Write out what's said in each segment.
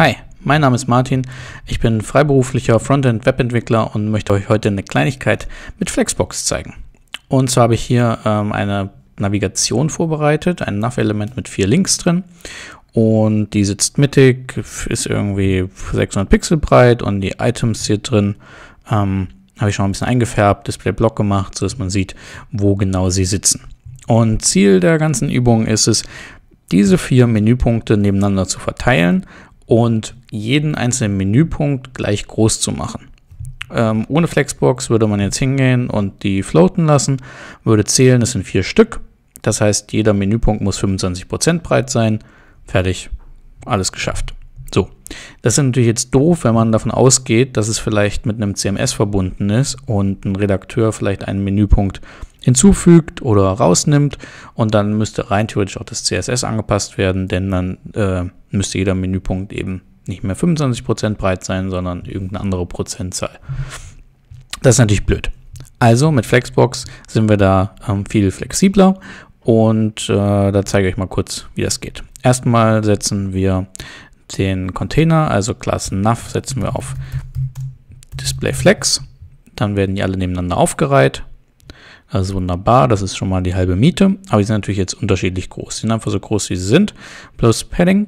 Hi, mein Name ist Martin, ich bin freiberuflicher Frontend-Webentwickler und möchte euch heute eine Kleinigkeit mit Flexbox zeigen. Und zwar habe ich hier ähm, eine Navigation vorbereitet, ein Nav-Element mit vier Links drin und die sitzt mittig, ist irgendwie 600 Pixel breit und die Items hier drin ähm, habe ich schon ein bisschen eingefärbt, Display-Block gemacht, sodass man sieht, wo genau sie sitzen. Und Ziel der ganzen Übung ist es, diese vier Menüpunkte nebeneinander zu verteilen und jeden einzelnen Menüpunkt gleich groß zu machen. Ähm, ohne Flexbox würde man jetzt hingehen und die floaten lassen, würde zählen, es sind vier Stück. Das heißt, jeder Menüpunkt muss 25% breit sein. Fertig, alles geschafft. Das ist natürlich jetzt doof, wenn man davon ausgeht, dass es vielleicht mit einem CMS verbunden ist und ein Redakteur vielleicht einen Menüpunkt hinzufügt oder rausnimmt und dann müsste rein theoretisch auch das CSS angepasst werden, denn dann äh, müsste jeder Menüpunkt eben nicht mehr 25% breit sein, sondern irgendeine andere Prozentzahl. Das ist natürlich blöd. Also mit Flexbox sind wir da ähm, viel flexibler und äh, da zeige ich euch mal kurz, wie das geht. Erstmal setzen wir den Container, also Class Nav setzen wir auf Display Flex. Dann werden die alle nebeneinander aufgereiht. Das ist wunderbar, das ist schon mal die halbe Miete. Aber die sind natürlich jetzt unterschiedlich groß. Die sind einfach so groß, wie sie sind, plus Padding.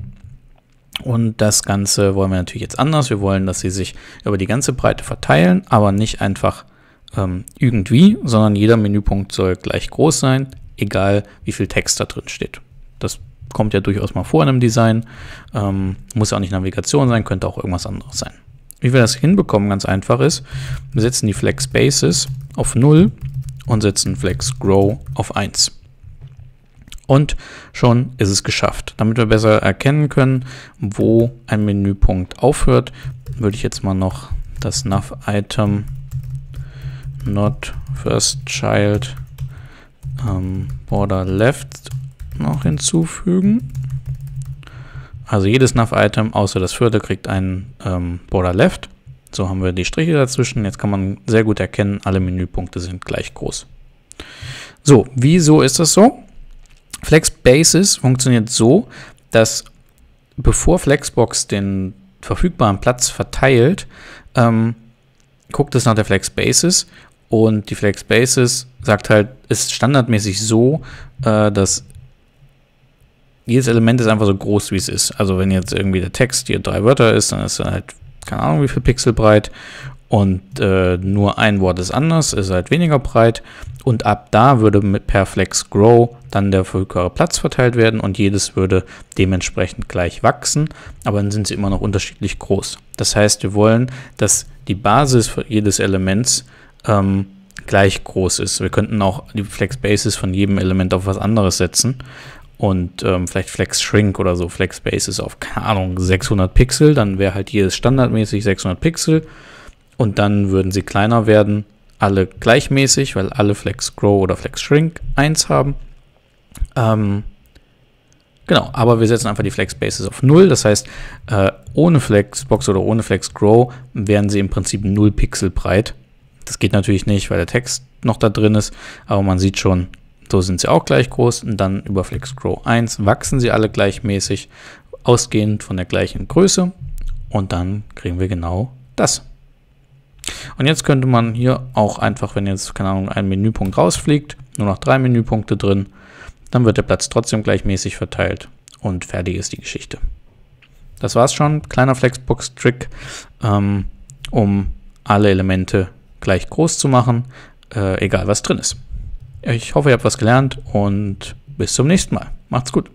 Und das Ganze wollen wir natürlich jetzt anders. Wir wollen, dass sie sich über die ganze Breite verteilen, aber nicht einfach ähm, irgendwie, sondern jeder Menüpunkt soll gleich groß sein, egal wie viel Text da drin steht. Das kommt ja durchaus mal vor in einem Design. Ähm, muss ja auch nicht Navigation sein, könnte auch irgendwas anderes sein. Wie wir das hinbekommen, ganz einfach ist, wir setzen die Flex Spaces auf 0 und setzen Flex Grow auf 1. Und schon ist es geschafft. Damit wir besser erkennen können, wo ein Menüpunkt aufhört, würde ich jetzt mal noch das Nav-Item Not First Child ähm, Border Left noch hinzufügen. Also jedes Nav-Item außer das vierte kriegt einen ähm, Border Left. So haben wir die Striche dazwischen. Jetzt kann man sehr gut erkennen, alle Menüpunkte sind gleich groß. So, wieso ist das so? Flex Basis funktioniert so, dass bevor Flexbox den verfügbaren Platz verteilt, ähm, guckt es nach der Flex Basis und die Flex Basis sagt halt, ist standardmäßig so, äh, dass jedes Element ist einfach so groß, wie es ist. Also wenn jetzt irgendwie der Text hier drei Wörter ist, dann ist er halt, keine Ahnung, wie viel Pixel breit. Und äh, nur ein Wort ist anders, ist halt weniger breit. Und ab da würde mit per Flex Grow dann der verfügbare Platz verteilt werden und jedes würde dementsprechend gleich wachsen, aber dann sind sie immer noch unterschiedlich groß. Das heißt, wir wollen, dass die Basis für jedes Elements ähm, gleich groß ist. Wir könnten auch die Flex Basis von jedem Element auf was anderes setzen und ähm, vielleicht Flex Shrink oder so, Flex Basis auf, keine Ahnung, 600 Pixel, dann wäre halt jedes standardmäßig 600 Pixel und dann würden sie kleiner werden, alle gleichmäßig, weil alle Flex Grow oder Flex Shrink 1 haben. Ähm, genau, aber wir setzen einfach die Flex Basis auf 0, das heißt, äh, ohne Flexbox oder ohne Flex Grow wären sie im Prinzip 0 Pixel breit. Das geht natürlich nicht, weil der Text noch da drin ist, aber man sieht schon, so sind sie auch gleich groß und dann über Flex Grow 1 wachsen sie alle gleichmäßig, ausgehend von der gleichen Größe und dann kriegen wir genau das. Und jetzt könnte man hier auch einfach, wenn jetzt, keine Ahnung, ein Menüpunkt rausfliegt, nur noch drei Menüpunkte drin, dann wird der Platz trotzdem gleichmäßig verteilt und fertig ist die Geschichte. Das war's schon, kleiner Flexbox-Trick, ähm, um alle Elemente gleich groß zu machen, äh, egal was drin ist. Ich hoffe, ihr habt was gelernt und bis zum nächsten Mal. Macht's gut.